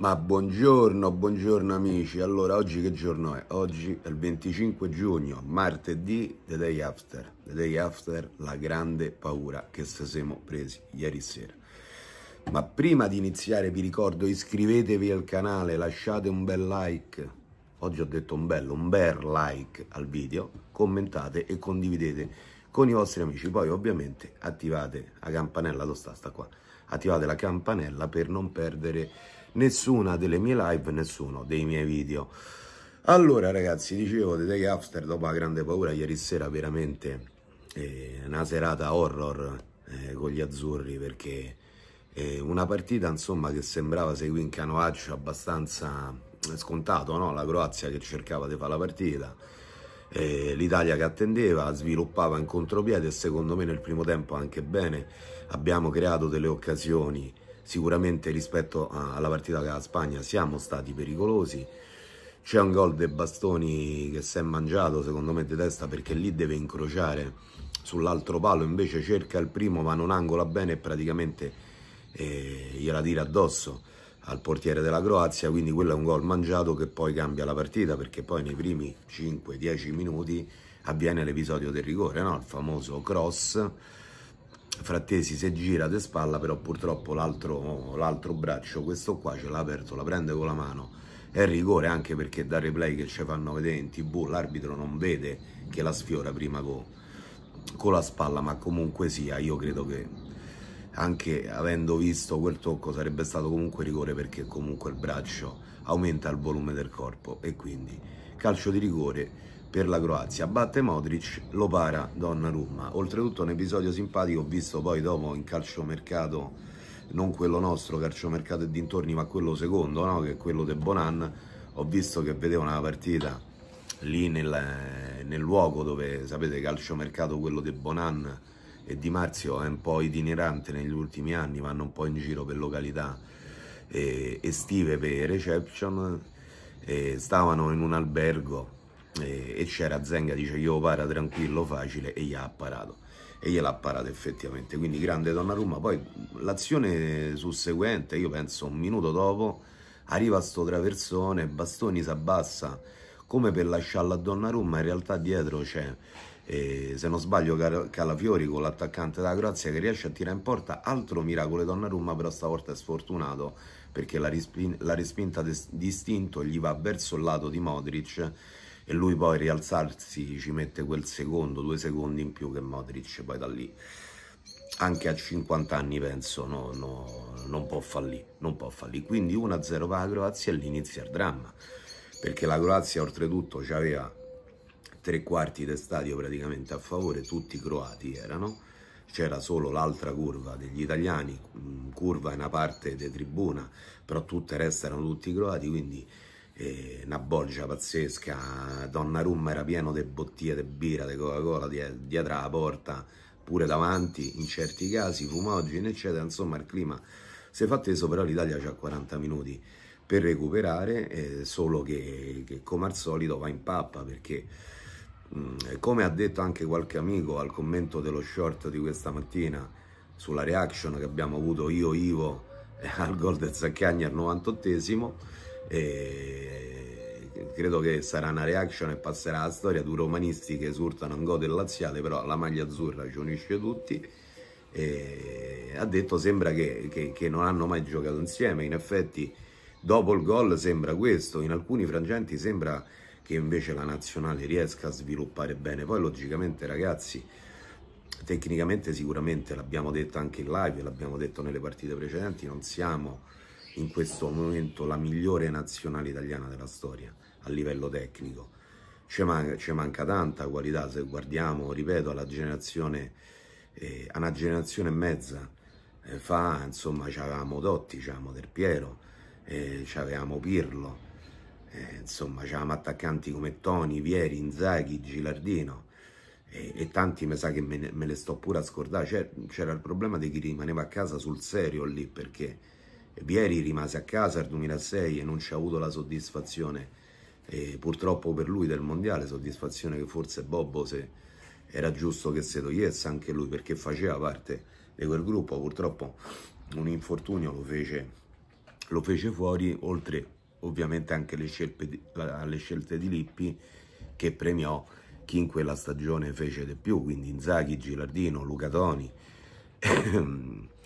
Ma buongiorno, buongiorno amici. Allora, oggi che giorno è? Oggi è il 25 giugno, martedì, the day after. The day after, la grande paura che se siamo presi ieri sera. Ma prima di iniziare vi ricordo iscrivetevi al canale, lasciate un bel like. Oggi ho detto un bello, un bel like al video, commentate e condividete con i vostri amici. Poi ovviamente attivate la campanella, lo sta, sta qua. Attivate la campanella per non perdere nessuna delle mie live, nessuno dei miei video. Allora ragazzi, dicevo di Day After dopo la grande paura ieri sera veramente eh, una serata horror eh, con gli azzurri perché eh, una partita insomma che sembrava seguì in canovaccio abbastanza eh, scontato, no? la Croazia che cercava di fare la partita, eh, l'Italia che attendeva, sviluppava in contropiede e secondo me nel primo tempo anche bene, abbiamo creato delle occasioni sicuramente rispetto alla partita con la Spagna siamo stati pericolosi c'è un gol dei bastoni che si è mangiato secondo me di testa perché lì deve incrociare sull'altro palo invece cerca il primo ma non angola bene e praticamente eh, gliela tira addosso al portiere della Croazia quindi quello è un gol mangiato che poi cambia la partita perché poi nei primi 5-10 minuti avviene l'episodio del rigore no? il famoso cross Frattesi si gira di spalla però purtroppo l'altro braccio questo qua ce l'ha aperto la prende con la mano è rigore anche perché da replay che ci fanno vedere in tv l'arbitro non vede che la sfiora prima con, con la spalla ma comunque sia io credo che anche avendo visto quel tocco sarebbe stato comunque rigore perché comunque il braccio aumenta il volume del corpo e quindi calcio di rigore per la Croazia. Batte Modric, lo para Donnarumma. Oltretutto un episodio simpatico, ho visto poi dopo in calciomercato, non quello nostro, calciomercato e dintorni, ma quello secondo, no? che è quello de Bonan, ho visto che vedevano la partita lì nel, nel, luogo dove, sapete, calciomercato, quello de Bonan e Di Marzio è un po' itinerante negli ultimi anni, vanno un po' in giro per località eh, estive per reception, eh, stavano in un albergo e, e c'era Zenga dice io para tranquillo facile e gli ha apparato e gliel'ha apparato effettivamente quindi grande Donnarumma poi l'azione susseguente io penso un minuto dopo arriva sto traversone Bastoni si abbassa come per lasciarla a Donnarumma in realtà dietro c'è eh, se non sbaglio Calafiori con l'attaccante della Croazia che riesce a tirare in porta altro miracolo Donnarumma però stavolta è sfortunato perché la, rispin la respinta distinto gli va verso il lato di Modric e lui poi rialzarsi ci mette quel secondo, due secondi in più che Modric poi da lì anche a 50 anni penso no, no, non può fallire non può fallire quindi 1-0 per la Croazia e lì inizia il dramma perché la Croazia oltretutto aveva tre quarti di stadio praticamente a favore tutti croati erano c'era solo l'altra curva degli italiani mm, curva in una parte di tribuna però tutte restano tutti croati quindi eh, una bolgia pazzesca, Donnarumma era pieno di bottiglie di birra, di Coca-Cola dietro la porta, pure davanti in certi casi, fumogene eccetera, insomma il clima si è teso, però l'Italia ha 40 minuti per recuperare, eh, solo che, che, come al solito va in pappa perché mm, come ha detto anche qualche amico al commento dello short di questa mattina sulla reaction che abbiamo avuto io Ivo al gol del Zaccagni al 98esimo e eh, credo che sarà una reaction e passerà la storia due romanisti che esultano un gol del Laziale però la maglia azzurra ci unisce tutti e ha detto sembra che, che, che non hanno mai giocato insieme in effetti dopo il gol sembra questo in alcuni frangenti sembra che invece la nazionale riesca a sviluppare bene poi logicamente ragazzi tecnicamente sicuramente l'abbiamo detto anche in live l'abbiamo detto nelle partite precedenti non siamo in questo momento la migliore nazionale italiana della storia a livello tecnico. Ci manca, manca tanta qualità se guardiamo, ripeto, alla generazione, eh, a una generazione e mezza eh, fa, insomma, c'avevamo Dotti, c'avevamo Del Piero, eh, c'avevamo Pirlo, eh, insomma, c'avevamo attaccanti come Toni, Vieri, Inzaghi, Gilardino e, e, tanti mi sa che me, me le sto pure a scordare. C'era il problema di chi rimaneva a casa sul serio lì perché Vieri rimase a casa nel 2006 e non ci ha avuto la soddisfazione, e purtroppo per lui, del mondiale, soddisfazione che forse Bobbo se era giusto che se togliesse anche lui perché faceva parte di quel gruppo, purtroppo un infortunio lo fece, lo fece fuori, oltre ovviamente anche alle scelte, alle scelte di Lippi che premiò chi in quella stagione fece di più, quindi Inzaghi, Gilardino, Luca Toni,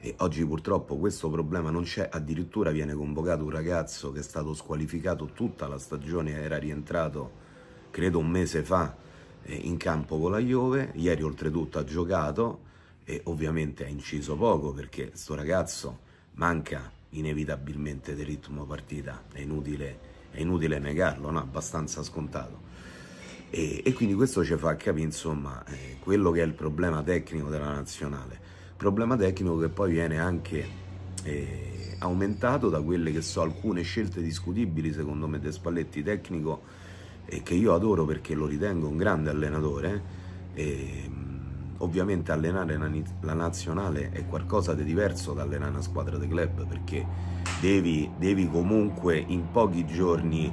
E oggi purtroppo questo problema non c'è, addirittura viene convocato un ragazzo che è stato squalificato tutta la stagione, era rientrato credo un mese fa eh, in campo con la Juve, ieri oltretutto ha giocato e ovviamente ha inciso poco perché sto ragazzo manca inevitabilmente del ritmo partita, è inutile, è inutile negarlo, no? abbastanza scontato. E, e, quindi questo ci fa capire insomma eh, quello che è il problema tecnico della nazionale problema tecnico che poi viene anche eh, aumentato da quelle che so alcune scelte discutibili secondo me De Spalletti tecnico eh, che io adoro perché lo ritengo un grande allenatore eh, ehm, ovviamente allenare la nazionale è qualcosa di diverso da allenare una squadra di club perché devi, devi comunque in pochi giorni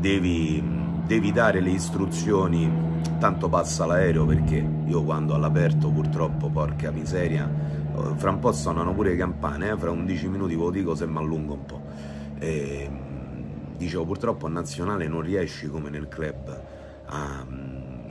devi, devi dare le istruzioni tanto passa l'aereo perché io quando all'aperto purtroppo, porca miseria, eh, fra un po' suonano pure le campane, eh? fra 11 minuti ve lo dico se mi allungo un po'. E, mm, dicevo, purtroppo a nazionale non riesci come nel club a, mm,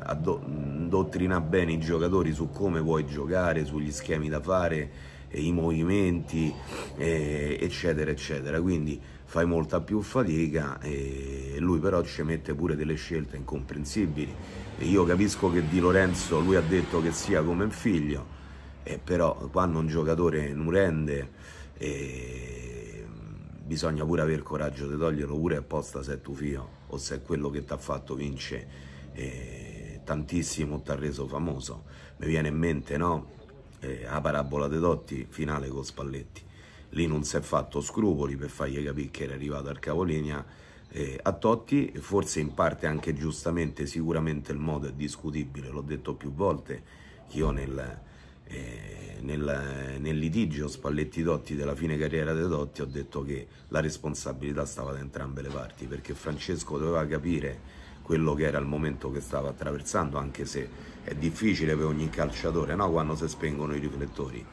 a do, dottrinare bene i giocatori su come vuoi giocare, sugli schemi da fare, i movimenti, e, eccetera, eccetera. Quindi fai molta più fatica e lui però ci mette pure delle scelte incomprensibili. E io capisco che Di Lorenzo lui ha detto che sia come un figlio, eh, però quando un giocatore non rende eh, bisogna pure avere coraggio di toglierlo pure apposta se è tuo figlio o se è quello che ti ha fatto vincere eh, tantissimo ti ha reso famoso. Mi viene in mente no? Eh, la parabola di Dotti, finale con Spalletti lì non si è fatto scrupoli per fargli capire che era arrivato al capolinea eh, a Totti, forse in parte anche giustamente, sicuramente il modo è discutibile, l'ho detto più volte, io nel, eh, nel, nel litigio Spalletti-Totti della fine carriera di Totti ho detto che la responsabilità stava da entrambe le parti, perché Francesco doveva capire quello che era il momento che stava attraversando, anche se è difficile per ogni calciatore, no? quando si spengono i riflettori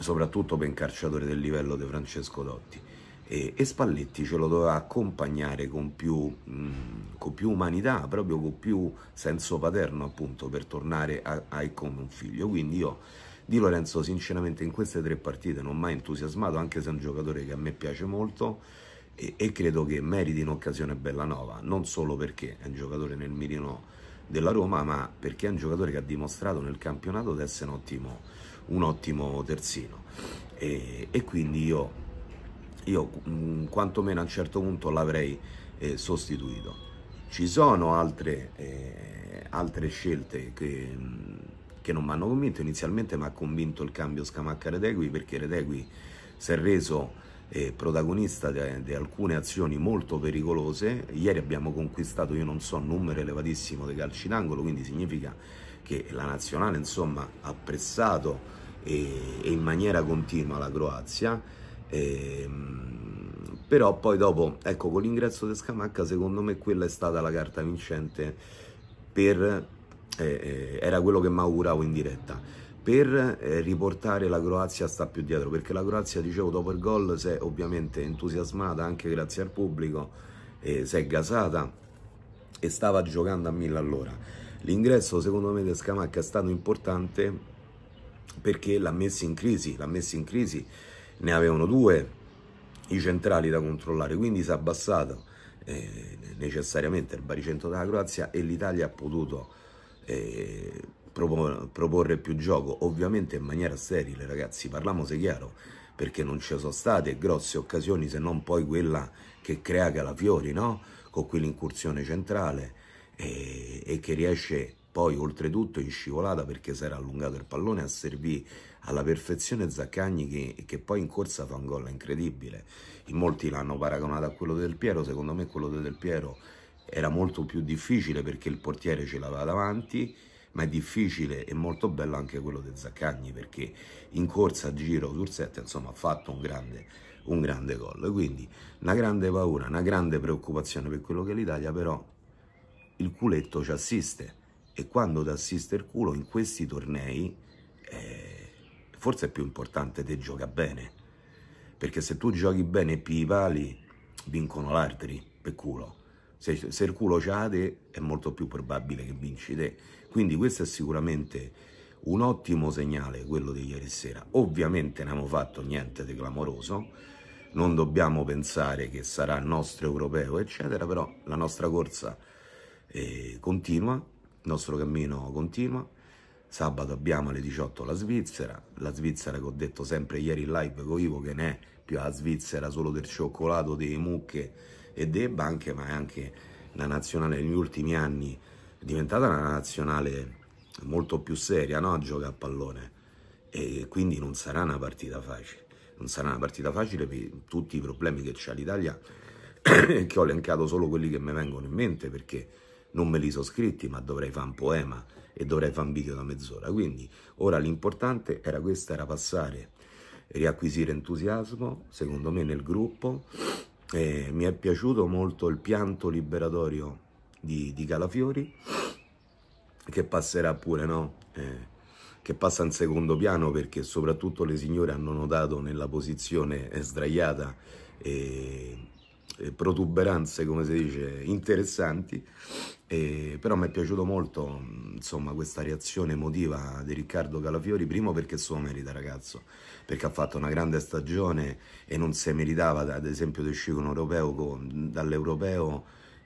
soprattutto ben calciatore del livello di Francesco Dotti e, e, Spalletti ce lo doveva accompagnare con più, mh, con più, umanità, proprio con più senso paterno appunto per tornare a, a come un figlio, quindi io di Lorenzo sinceramente in queste tre partite non mi ha entusiasmato anche se è un giocatore che a me piace molto e, e credo che meriti un'occasione bella nuova, non solo perché è un giocatore nel mirino della Roma ma perché è un giocatore che ha dimostrato nel campionato di essere un ottimo un ottimo terzino e, e quindi io, io mh, mm, quantomeno a un certo punto l'avrei eh, sostituito. Ci sono altre, eh, altre scelte che, mm, che non mi hanno convinto, inizialmente mi ha convinto il cambio Scamacca-Redegui perché Redegui si è reso eh, protagonista di alcune azioni molto pericolose. Ieri abbiamo conquistato, io non so, un numero elevatissimo dei calci d'angolo, quindi significa che la nazionale insomma, ha apprezzato e, e, in maniera continua la Croazia. E, ehm, però poi dopo, ecco, con l'ingresso di Scamacca, secondo me quella è stata la carta vincente per... Eh, eh era quello che mi auguravo in diretta per eh, riportare la Croazia a sta più dietro perché la Croazia dicevo dopo il gol si è ovviamente entusiasmata anche grazie al pubblico eh, si è gasata e stava giocando a mille all'ora L'ingresso secondo me di Scamacca è stato importante perché l'ha messa in crisi, l'ha messa in crisi, ne avevano due i centrali da controllare, quindi si è abbassato eh, necessariamente il baricentro della Croazia e l'Italia ha potuto eh, propor proporre più gioco, ovviamente in maniera sterile ragazzi, parliamose chiaro, perché non ci sono state grosse occasioni se non poi quella che crea Calafiori, no? con quell'incursione centrale e, e che riesce poi oltretutto in scivolata perché si era allungato il pallone a servì alla perfezione Zaccagni che, che poi in corsa fa un gol incredibile in molti l'hanno paragonato a quello del Piero secondo me quello del Piero era molto più difficile perché il portiere ce l'aveva davanti ma è difficile e molto bello anche quello del Zaccagni perché in corsa a giro sul 7 insomma ha fatto un grande, un grande gol quindi una grande paura, una grande preoccupazione per quello che è l'Italia però il culetto ci assiste e quando ti assiste il culo in questi tornei eh, forse è più importante te gioca bene perché se tu giochi bene più i pali vincono l'altri per culo se, se, il culo te è molto più probabile che vinci te quindi questo è sicuramente un ottimo segnale quello di ieri sera ovviamente non abbiamo fatto niente di clamoroso non dobbiamo pensare che sarà il nostro europeo eccetera però la nostra corsa e continua, il nostro cammino continua. Sabato abbiamo alle 18 la Svizzera, la Svizzera che ho detto sempre ieri in live con Ivo che ne è più la Svizzera solo del cioccolato, delle mucche e delle banche, ma è anche la nazionale negli ultimi anni è diventata una nazionale molto più seria no? a giocare a pallone e quindi non sarà una partita facile, non sarà una partita facile per tutti i problemi che c'ha l'Italia che ho elencato solo quelli che mi vengono in mente perché non me li sono scritti, ma dovrei fare un poema e dovrei fare un video da mezz'ora. Quindi ora l'importante era questo, era passare, riacquisire entusiasmo, secondo me nel gruppo. Eh, mi è piaciuto molto il pianto liberatorio di, di Calafiori, che passerà pure, no? Eh, che passa in secondo piano perché soprattutto le signore hanno notato nella posizione sdraiata e, e protuberanze, come si dice, interessanti eh, però mi è piaciuto molto insomma, questa reazione emotiva di Riccardo Calafiori, primo perché suo lo merita ragazzo, perché ha fatto una grande stagione e non si meritava ad esempio di uscire dall'europeo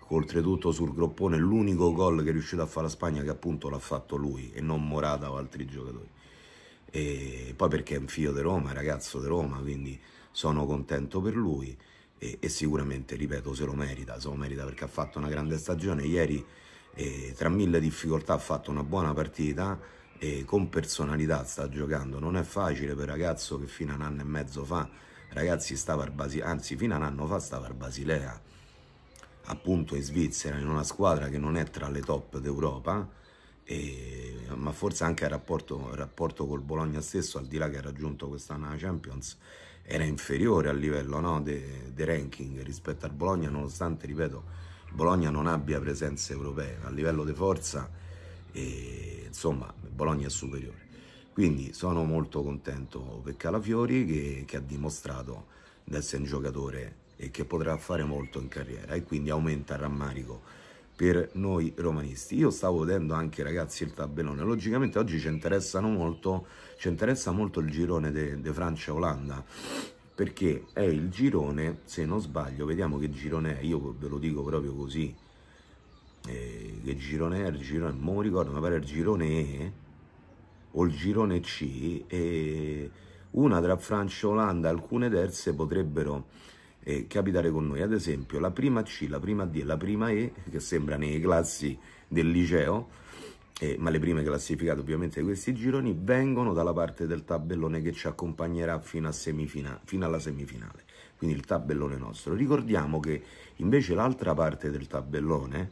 oltretutto sul groppone l'unico gol che è riuscito a fare la Spagna che appunto l'ha fatto lui e non Morata o altri giocatori e poi perché è un figlio di Roma, è ragazzo di Roma quindi sono contento per lui e, e, sicuramente, ripeto, se lo merita, se lo merita perché ha fatto una grande stagione. Ieri, eh, tra mille difficoltà, ha fatto una buona partita e con personalità sta giocando. Non è facile per ragazzo che fino a un anno e mezzo fa, ragazzi, stava al Basilea, anzi fino a un anno fa stava al Basilea, appunto in Svizzera, in una squadra che non è tra le top d'Europa. E, ma forse anche il rapporto, rapporto, col Bologna stesso, al di là che ha raggiunto quest'anno la Champions, era inferiore a livello no, dei de ranking rispetto al Bologna, nonostante, ripeto, il Bologna non abbia presenze europee, a livello di forza, e, eh, insomma, Bologna è superiore. Quindi sono molto contento per Calafiori che, che ha dimostrato di essere un giocatore e che potrà fare molto in carriera e quindi aumenta il rammarico per noi romanisti. Io stavo vedendo anche ragazzi il tabellone, logicamente oggi ci, molto, ci interessa molto il girone di Francia-Olanda, perché è il girone, se non sbaglio, vediamo che girone è, io ve lo dico proprio così, eh, che girone è, il girone, non mi ricordo, ma pare il girone E o il girone C, e una tra Francia e Olanda, alcune terze potrebbero eh, capitare con noi. Ad esempio la prima C, la prima D e la prima E, che sembra nei classi del liceo, eh, ma le prime classificate ovviamente di questi gironi, vengono dalla parte del tabellone che ci accompagnerà fino, semifina fino alla semifinale. Quindi il tabellone nostro. Ricordiamo che invece l'altra parte del tabellone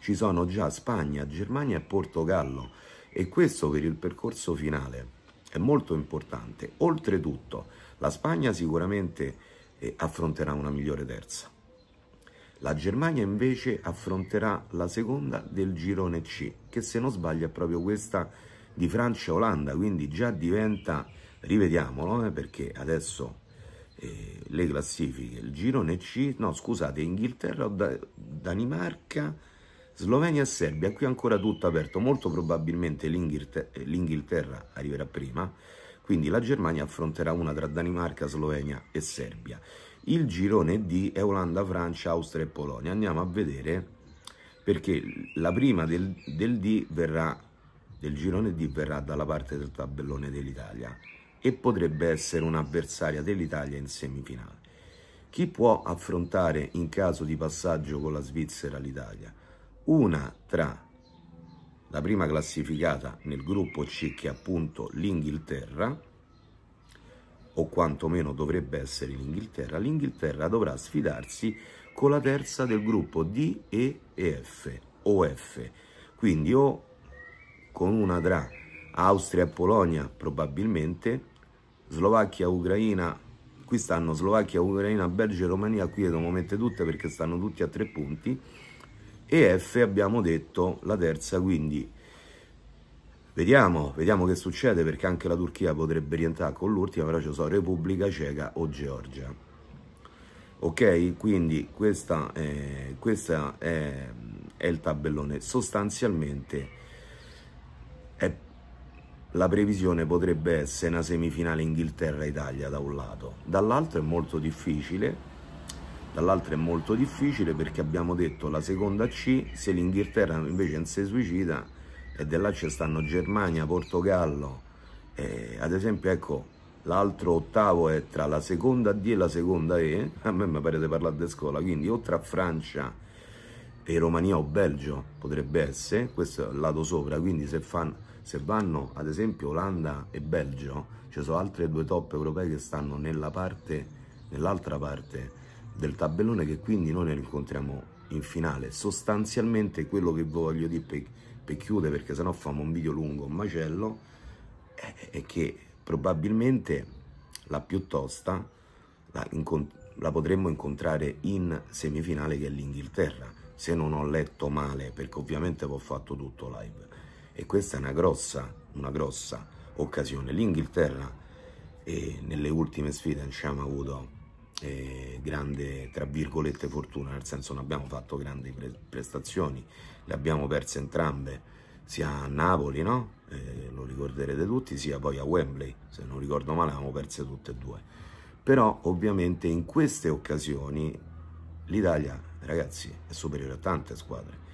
ci sono già Spagna, Germania e Portogallo e questo per il percorso finale è molto importante. Oltretutto la Spagna sicuramente e affronterà una migliore terza. La Germania invece affronterà la seconda del girone C, che se non sbaglio è proprio questa di Francia-Olanda, quindi già diventa, rivediamolo, eh, perché adesso eh, le classifiche, il girone C, no scusate, Inghilterra, da, Danimarca, Slovenia e Serbia, qui ancora tutto aperto, molto probabilmente l'Inghilterra arriverà prima, quindi la Germania affronterà una tra Danimarca, Slovenia e Serbia. Il girone D è Olanda, Francia, Austria e Polonia. Andiamo a vedere perché la prima del, del, D verrà, del girone D verrà dalla parte del tabellone dell'Italia e potrebbe essere un'avversaria dell'Italia in semifinale. Chi può affrontare in caso di passaggio con la Svizzera l'Italia? Una tra la prima classificata nel gruppo C che è appunto l'Inghilterra, o quantomeno dovrebbe essere l'Inghilterra, l'Inghilterra dovrà sfidarsi con la terza del gruppo D, E e F, o F. Quindi o con una tra Austria e Polonia probabilmente, Slovacchia, Ucraina, qui stanno Slovacchia, Ucraina, Belgio e Romania, qui le dobbiamo mettere tutte perché stanno tutti a tre punti, e F abbiamo detto la terza, quindi vediamo, vediamo che succede perché anche la Turchia potrebbe rientrare con l'ultima, però ci sono Repubblica Ceca o Georgia. Ok, quindi questo eh, è, è il tabellone. Sostanzialmente è la previsione potrebbe essere una semifinale Inghilterra-Italia da un lato, dall'altro è molto difficile dall'altra è molto difficile perché abbiamo detto la seconda C, se l'Inghilterra invece non si suicida e della ci stanno Germania, Portogallo, eh, ad esempio ecco l'altro ottavo è tra la seconda D e la seconda E, a me mi pare di parlare di scuola, quindi o tra Francia e Romania o Belgio potrebbe essere, questo è il lato sopra, quindi se, fan, se vanno ad esempio Olanda e Belgio, ci sono altre due top europee che stanno nella parte, nell'altra parte del tabellone che quindi noi ne incontriamo in finale sostanzialmente quello che voglio dire per, per chiudere perché sennò famo un video lungo un macello è, è che probabilmente la più tosta la, la potremmo incontrare in semifinale che è l'Inghilterra se non ho letto male perché ovviamente ho fatto tutto live e questa è una grossa una grossa occasione l'Inghilterra eh, nelle ultime sfide non abbiamo avuto eh, grande, tra virgolette, fortuna, nel senso non abbiamo fatto grandi pre prestazioni, le abbiamo perse entrambe, sia a Napoli, no? eh, lo ricorderete tutti, sia poi a Wembley, se non ricordo male avevamo perse tutte e due. Però ovviamente in queste occasioni l'Italia, ragazzi, è superiore a tante squadre.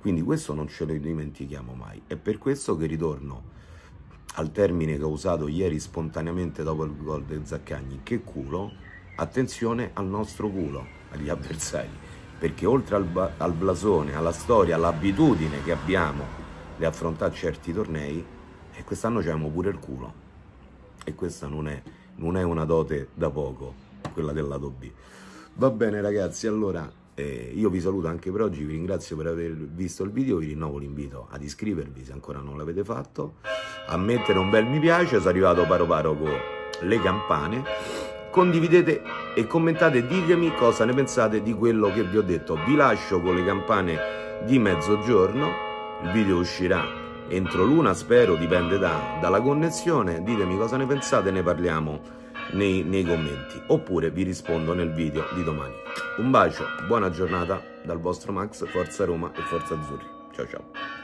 Quindi questo non ce lo dimentichiamo mai. È per questo che ritorno al termine che ho usato ieri spontaneamente dopo il gol del Zaccagni, che culo, attenzione al nostro culo, agli avversari, perché oltre al, al blasone, alla storia, all'abitudine che abbiamo di affrontare certi tornei, e eh, quest'anno abbiamo pure il culo. E questa non è, non è una dote da poco, quella del lato B. Va bene ragazzi, allora eh, io vi saluto anche per oggi, vi ringrazio per aver visto il video, vi rinnovo l'invito ad iscrivervi se ancora non l'avete fatto, a mettere un bel mi piace, sono arrivato paro paro con le campane condividete e commentate, ditemi cosa ne pensate di quello che vi ho detto. Vi lascio con le campane di mezzogiorno, il video uscirà entro l'una, spero, dipende da, dalla connessione, ditemi cosa ne pensate, ne parliamo nei, nei commenti, oppure vi rispondo nel video di domani. Un bacio, buona giornata dal vostro Max, Forza Roma e Forza Azzurri. Ciao ciao!